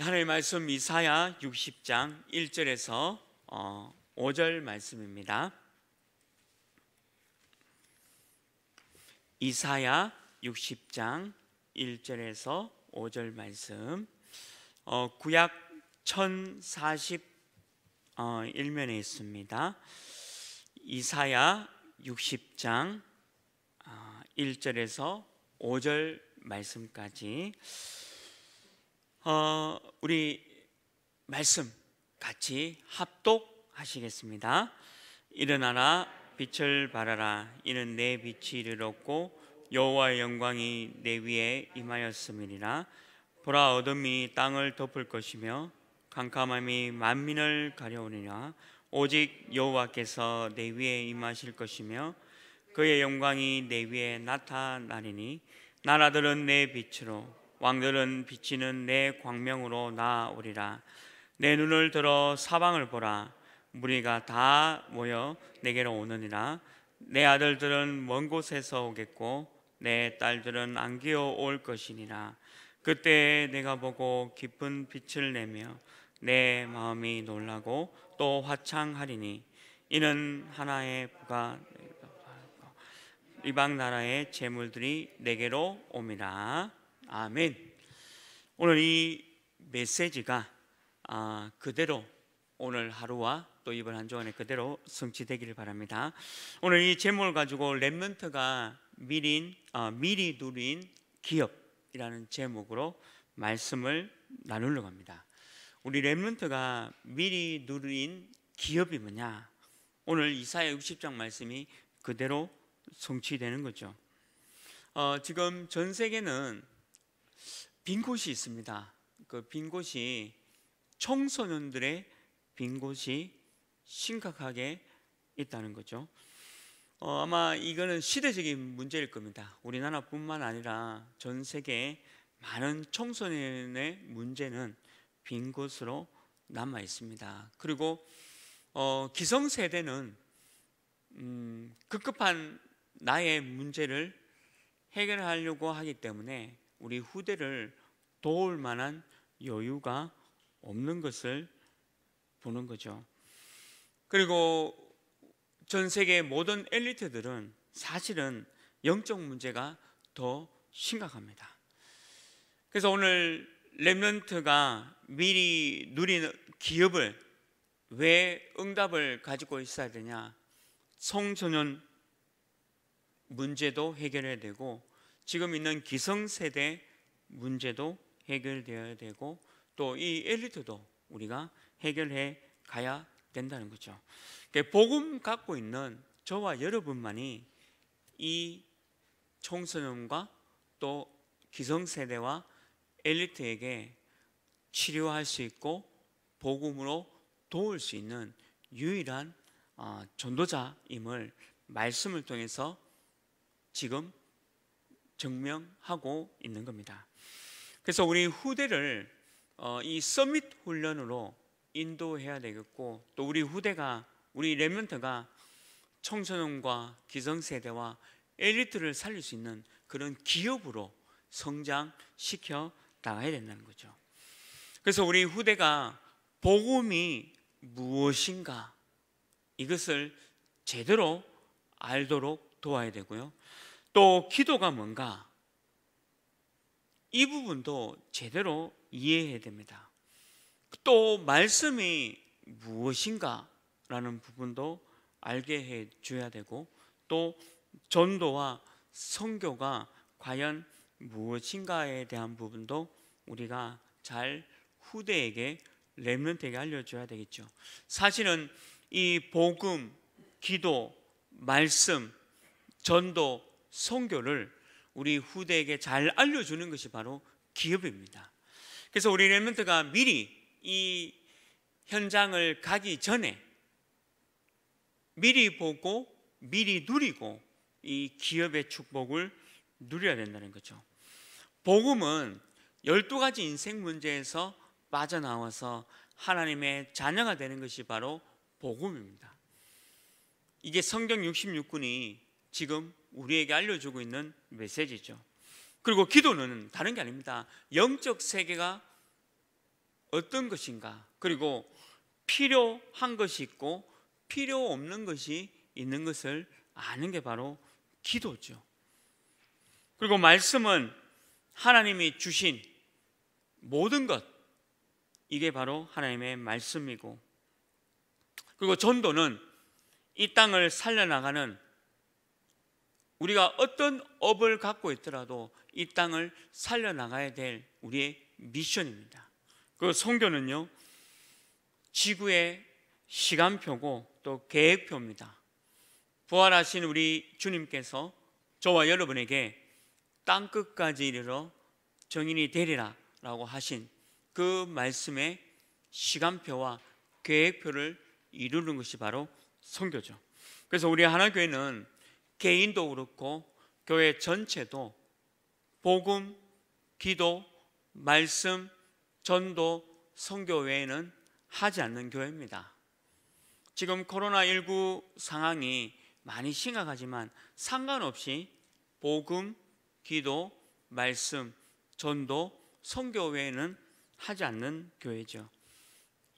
하늘 말씀 미사야 60장 1절에서 5절 어, 말씀입니다. 이사야 60장 1절에서 5절 말씀. 어, 구약 1041면에 어, 있습니다. 이사야 60장 1절에서 어, 5절 말씀까지 어, 우리 말씀 같이 합독하시겠습니다. 일어나라 빛을 발하라 이는 내 빛이 이르렀고 여호와의 영광이 내 위에 임하였음이니라 보라 어둠이 땅을 덮을 것이며 캄캄함이 만민을 가려우니라 오직 여호와께서 내 위에 임하실 것이며 그의 영광이 내 위에 나타나리니 나라들은 내 빛으로 왕들은 비치는 내 광명으로 나오리라 내 눈을 들어 사방을 보라 무리가 다 모여 내게로 오느니라 내 아들들은 먼 곳에서 오겠고 내 딸들은 안기어 올 것이니라 그때 내가 보고 깊은 빛을 내며 내 마음이 놀라고 또 화창하리니 이는 하나의 부가 이방 나라의 재물들이 내게로 옵니다. 아멘. 오늘 이 메시지가 아, 그대로 오늘 하루와 또 이번 한 주간에 그대로 성취되기를 바랍니다. 오늘 이 제목을 가지고 랩먼트가 미린 아, 미리 누린 기업이라는 제목으로 말씀을 나누려고 합니다. 우리 랩먼트가 미리 누린 기업이 뭐냐? 오늘 이사야 60장 말씀이 그대로 성취되는 거죠. 어, 지금 전 세계는 빈 곳이 있습니다. 그 빈 곳이 청소년들의 빈 곳이 심각하게 있다는 거죠. 어, 아마 이거는 시대적인 문제일 겁니다. 우리나라뿐만 아니라 전 세계 많은 청소년의 문제는 빈 곳으로 남아 있습니다. 그리고 어, 기성세대는 음, 급급한 나의 문제를 해결하려고 하기 때문에 우리 후대를 도울 만한 여유가 없는 것을 보는 거죠. 그리고 전 세계 모든 엘리트들은 사실은 영적 문제가 더 심각합니다. 그래서 오늘 렘넌트가 미리 누리 기업을 왜 응답을 가지고 있어야 되냐? 성소년 문제도 해결해야 되고 지금 있는 기성세대 문제도 해결되어야 되고 또 이 엘리트도 우리가 해결해 가야 된다는 거죠. 그러니까 복음 갖고 있는 저와 여러분만이 이 청소년과 또 기성세대와 엘리트에게 치료할 수 있고 복음으로 도울 수 있는 유일한 아, 전도자임을 말씀을 통해서 지금 증명하고 있는 겁니다. 그래서 우리 후대를 어, 이 서밋 훈련으로 인도해야 되겠고 또 우리 후대가 우리 레멘트가 청소년과 기성세대와 엘리트를 살릴 수 있는 그런 기업으로 성장시켜 나가야 된다는 거죠. 그래서 우리 후대가 복음이 무엇인가 이것을 제대로 알도록 도와야 되고요. 또 기도가 뭔가 이 부분도 제대로 이해해야 됩니다. 또 말씀이 무엇인가라는 부분도 알게 해 줘야 되고 또 전도와 선교가 과연 무엇인가에 대한 부분도 우리가 잘 후대에게 렘넌트에게 알려줘야 되겠죠. 사실은 이 복음, 기도, 말씀, 전도 성교를 우리 후대에게 잘 알려주는 것이 바로 기업입니다. 그래서 우리 레멘트가 미리 이 현장을 가기 전에 미리 보고 미리 누리고 이 기업의 축복을 누려야 된다는 거죠. 복음은 12가지 인생 문제에서 빠져나와서 하나님의 자녀가 되는 것이 바로 복음입니다. 이게 성경 66권이 지금 우리에게 알려주고 있는 메시지죠. 그리고 기도는 다른 게 아닙니다. 영적 세계가 어떤 것인가, 그리고 필요한 것이 있고 필요 없는 것이 있는 것을 아는 게 바로 기도죠. 그리고 말씀은 하나님이 주신 모든 것, 이게 바로 하나님의 말씀이고, 그리고 전도는 이 땅을 살려나가는 우리가 어떤 업을 갖고 있더라도 이 땅을 살려나가야 될 우리의 미션입니다. 그 성교는요, 지구의 시간표고 또 계획표입니다. 부활하신 우리 주님께서 저와 여러분에게 땅 끝까지 이르러 정인이 되리라라고 하신 그 말씀의 시간표와 계획표를 이루는 것이 바로 선교죠. 그래서 우리 하나교회는 개인도 그렇고 교회 전체도 복음, 기도, 말씀, 전도, 성교 외에는 하지 않는 교회입니다. 지금 코로나19 상황이 많이 심각하지만 상관없이 복음, 기도, 말씀, 전도, 선교 외에는 하지 않는 교회죠.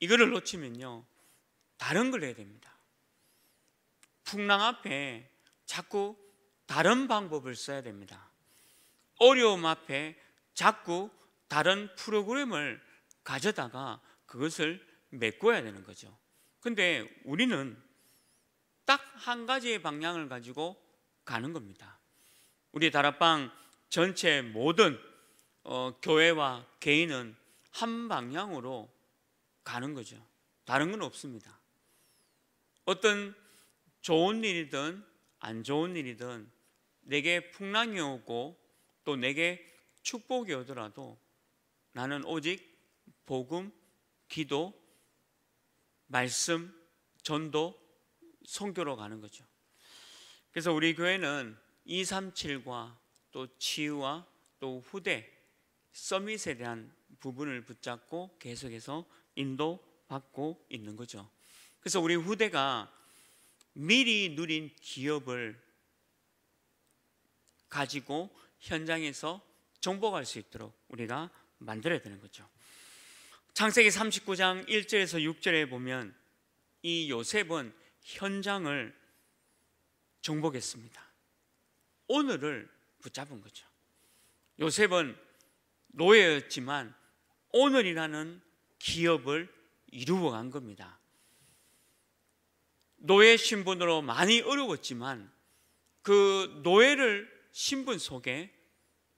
이거를 놓치면요. 다른 걸 해야 됩니다. 풍랑 앞에 자꾸 다른 방법을 써야 됩니다. 어려움 앞에 자꾸 다른 프로그램을 가져다가 그것을 메꿔야 되는 거죠. 근데 우리는 딱 한 가지의 방향을 가지고 가는 겁니다. 우리 다락방 전체 모든 어, 교회와 개인은 한 방향으로 가는 거죠. 다른 건 없습니다. 어떤 좋은 일이든 안 좋은 일이든 내게 풍랑이 오고 또 내게 축복이 오더라도 나는 오직 복음, 기도, 말씀, 전도, 성교로 가는 거죠. 그래서 우리 교회는 237과 또 치유와 또 후대 서밋에 대한 부분을 붙잡고 계속해서 인도받고 있는 거죠. 그래서 우리 후대가 미리 누린 기업을 가지고 현장에서 정복할 수 있도록 우리가 만들어야 되는 거죠. 창세기 39장 1절에서 6절에 보면 이 요셉은 현장을 정복했습니다. 오늘을 붙잡은 거죠. 요셉은 노예였지만 오늘이라는 기업을 이루어 간 겁니다. 노예 신분으로 많이 어려웠지만 그 노예를 신분 속에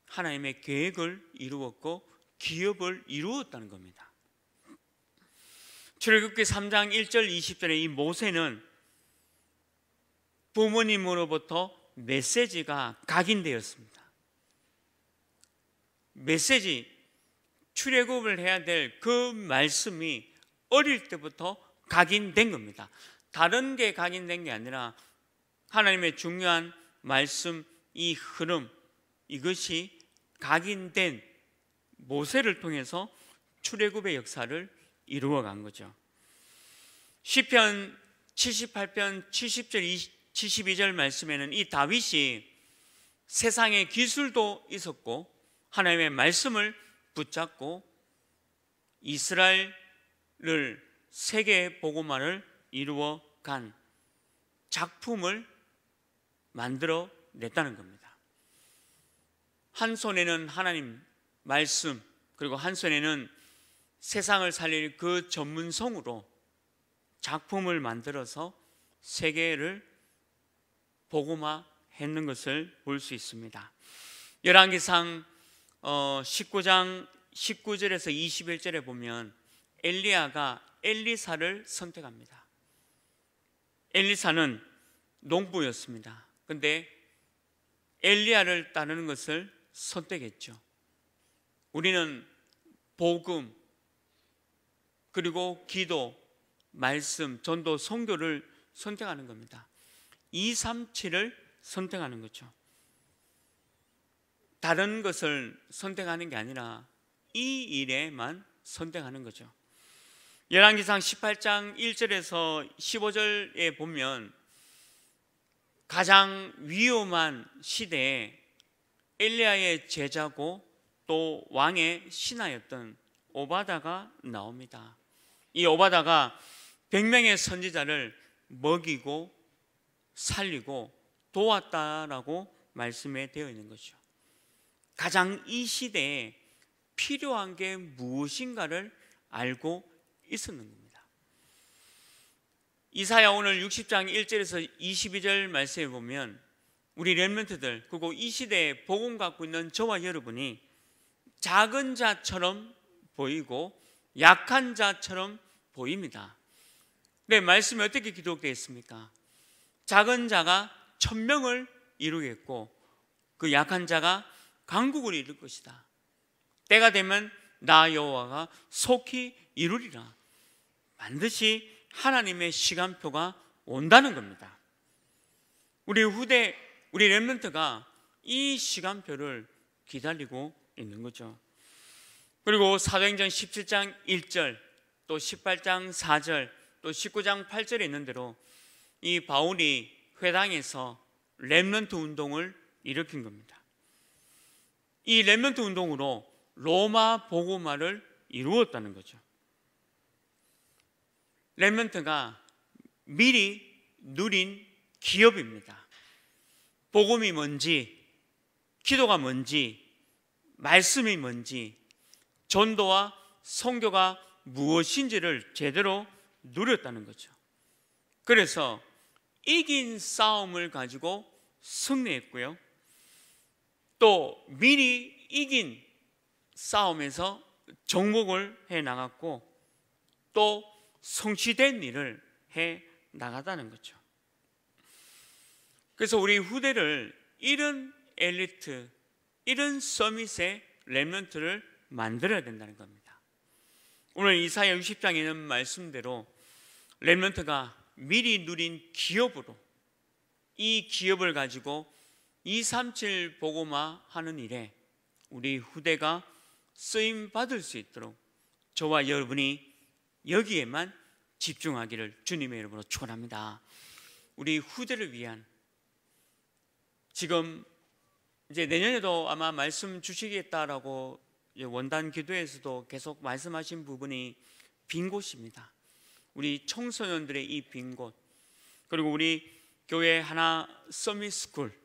하나님의 계획을 이루었고 기업을 이루었다는 겁니다. 출애굽기 3장 1절 20절에 이 모세는 부모님으로부터 메시지가 각인되었습니다. 메시지 출애굽을 해야 될 그 말씀이 어릴 때부터 각인된 겁니다. 다른 게 각인된 게 아니라 하나님의 중요한 말씀 이 흐름 이것이 각인된 모세를 통해서 출애굽의 역사를 이루어 간 거죠. 시편 78편 70절 72절 말씀에는 이 다윗이 세상의 기술도 있었고 하나님의 말씀을 붙잡고 이스라엘을 세계 보고만을 이루어 간 작품을 만들어 냈다는 겁니다. 한 손에는 하나님 말씀, 그리고 한 손에는 세상을 살릴 그 전문성으로 작품을 만들어서 세계를 복음화 했는 것을 볼 수 있습니다. 열왕기상 19장 어, 19절에서 21절에 보면 엘리야가 엘리사를 선택합니다. 엘리사는 농부였습니다. 근데 엘리야를 따르는 것을 선택했죠. 우리는 복음 그리고 기도, 말씀, 전도, 성교를 선택하는 겁니다. 2, 3, 7을 선택하는 거죠. 다른 것을 선택하는 게 아니라 이 일에만 선택하는 거죠. 열왕기상 18장 1절에서 15절에 보면 가장 위험한 시대에 엘리야의 제자고 또 왕의 신하였던 오바다가 나옵니다. 이 오바다가 100명의 선지자를 먹이고 살리고 도왔다라고 말씀에 되어 있는 것 거죠. 가장 이 시대에 필요한 게 무엇인가를 알고 있었는 겁니다. 이사야 오늘 60장 1절에서 22절 말씀해 보면 우리 렘멘트들 그리고 이 시대에 복음 갖고 있는 저와 여러분이 작은 자처럼 보이고 약한 자처럼 보입니다. 네, 말씀이 어떻게 기록되어 있습니까? 작은 자가 천명을 이루겠고 그 약한 자가 강국을 이룰 것이다. 때가 되면 나 여호와가 속히 이루리라. 반드시 하나님의 시간표가 온다는 겁니다. 우리 후대 우리 렘넌트가 이 시간표를 기다리고 있는 거죠. 그리고 사도행전 17장 1절 또 18장 4절 또 19장 8절에 있는 대로 이 바울이 회당에서 렘넌트 운동을 일으킨 겁니다. 이 렘넌트 운동으로 로마 보고마를 이루었다는 거죠. 렘넌트가 미리 누린 기업입니다. 복음이 뭔지, 기도가 뭔지, 말씀이 뭔지, 전도와 성교가 무엇인지를 제대로 누렸다는 거죠. 그래서 이긴 싸움을 가지고 승리했고요. 또 미리 이긴 싸움에서 정복을 해 나갔고 또 성취된 일을 해 나가다는 거죠. 그래서 우리 후대를 이런 엘리트, 이런 서밋의 렘넌트를 만들어야 된다는 겁니다. 오늘 이사야 60장에 있는 말씀대로 렘넌트가 미리 누린 기업으로 이 기업을 가지고 237 보고마 하는 일에 우리 후대가 쓰임 받을 수 있도록 저와 여러분이 여기에만 집중하기를 주님의 이름으로 축원합니다. 우리 후대를 위한 지금 이제 내년에도 아마 말씀 주시겠다라고 원단 기도에서도 계속 말씀하신 부분이 빈 곳입니다. 우리 청소년들의 이 빈 곳, 그리고 우리 교회 하나 서밋 스쿨,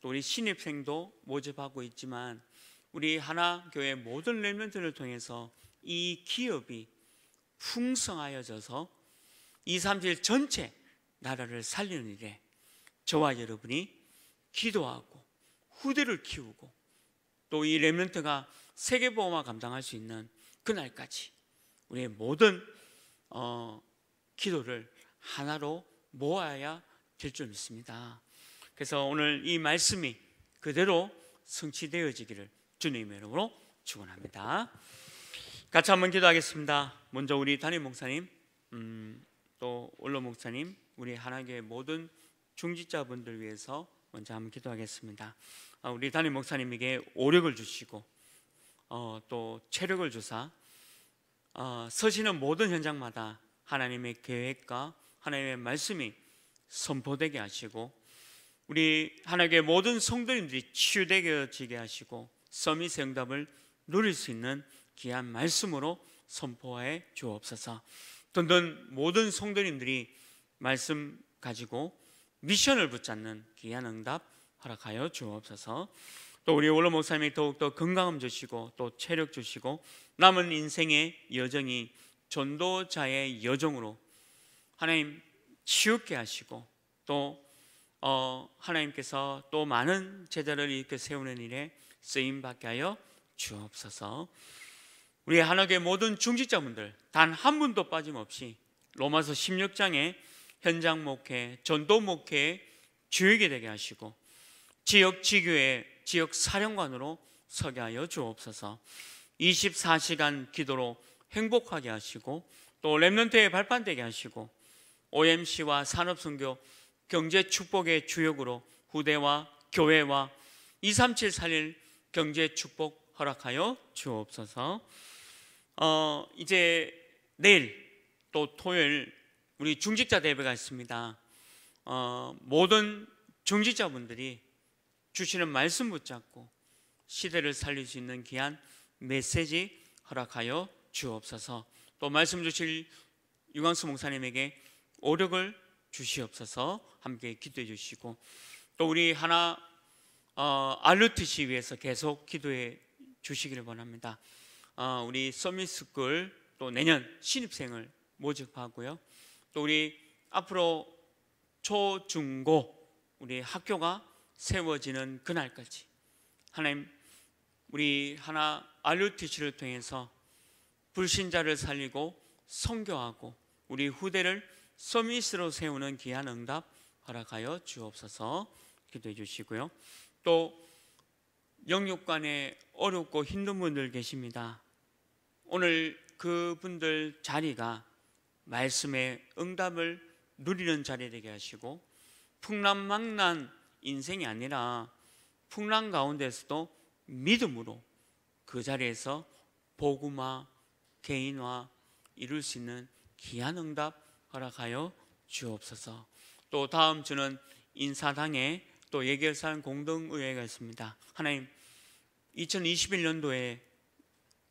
또 우리 신입생도 모집하고 있지만 우리 하나 교회 모든 렘런트를 통해서 이 기업이 풍성하여져서 2, 3일 전체 나라를 살리는 일에 저와 여러분이 기도하고 후대를 키우고 또 이 레멘트가 세계보험화 감당할 수 있는 그날까지 우리의 모든 어, 기도를 하나로 모아야 될 줄 믿습니다. 그래서 오늘 이 말씀이 그대로 성취되어지기를 주님의 이름으로 축원합니다. 같이 한번 기도하겠습니다. 먼저 우리 담임 목사님, 음, 또 올로 목사님, 우리 하나교회 모든 중직자분들 위해서 먼저 한번 기도하겠습니다. 아, 우리 담임 목사님에게 오력을 주시고 어, 또 체력을 주사 어, 서시는 모든 현장마다 하나님의 계획과 하나님의 말씀이 선포되게 하시고 우리 하나님의 모든 성도님들이 치유되게 지게 하시고 서밋 응답을 누릴 수 있는 귀한 말씀으로 선포해 주옵소서. 든든 모든 성도님들이 말씀 가지고 미션을 붙잡는 귀한 응답 허락하여 주옵소서. 또 우리 원로 목사님이 더욱더 건강함 주시고 또 체력 주시고 남은 인생의 여정이 전도자의 여정으로 하나님 치우게 하시고 또 어, 하나님께서 또 많은 제자를 이렇게 세우는 일에 쓰임 받게 하여 주옵소서. 우리 한옥의 모든 중직자분들 단 한 분도 빠짐없이 로마서 16장에 현장 목회, 전도 목회 주역이 되게 하시고 지역 지교의 지역 사령관으로 서게 하여 주옵소서. 24시간 기도로 행복하게 하시고 또 렘넌트에 발판되게 하시고 OMC와 산업선교 경제 축복의 주역으로 후대와 교회와 237 살릴 경제 축복 허락하여 주옵소서. 어, 이제 내일 또 토요일 우리 중직자 대회가 있습니다. 어, 모든 중직자분들이 주시는 말씀 붙잡고 시대를 살릴 수 있는 귀한 메시지 허락하여 주옵소서. 또 말씀 주실 유광수 목사님에게 오력을 주시옵소서. 함께 기도해 주시고 또 우리 하나 어, 알루트 시위에서 계속 기도해 주시기를 원합니다. 어, 우리 서미스쿨또 내년 신입생을 모집하고요. 또 우리 앞으로 초, 중, 고 우리 학교가 세워지는 그날까지 하나님 우리 하나 알루티치를 통해서 불신자를 살리고 선교하고 우리 후대를 서밋으로 세우는 귀한 응답 허락하여 주옵소서 기도해 주시고요. 또 영육 관에 어렵고 힘든 분들 계십니다. 오늘 그분들 자리가 말씀의 응답을 누리는 자리 되게 하시고 풍랑망난 인생이 아니라 풍랑 가운데서도 믿음으로 그 자리에서 복음화 개인화 이룰 수 있는 귀한 응답 허락하여 주옵소서. 또 다음 주는 인사당에 또 예결 산 공동의회가 있습니다. 하나님 2021년도에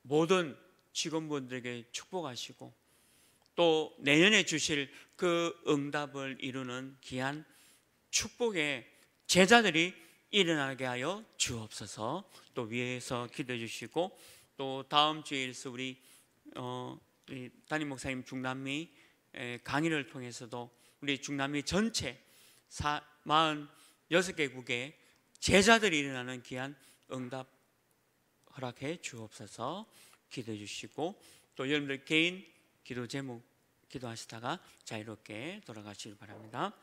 모든 직원분들에게 축복하시고 또 내년에 주실 그 응답을 이루는 귀한 축복의 제자들이 일어나게 하여 주옵소서 또 위에서 기도해 주시고 또 다음 주 일서 우리 어, 담임 목사님 중남미 강의를 통해서도 우리 중남미 전체 사, 마흔 여섯 개국에 제자들이 일어나는 귀한 응답 허락해 주옵소서 기도해 주시고 또 여러분들 개인 기도 제목 기도하시다가 자유롭게 돌아가시길 바랍니다.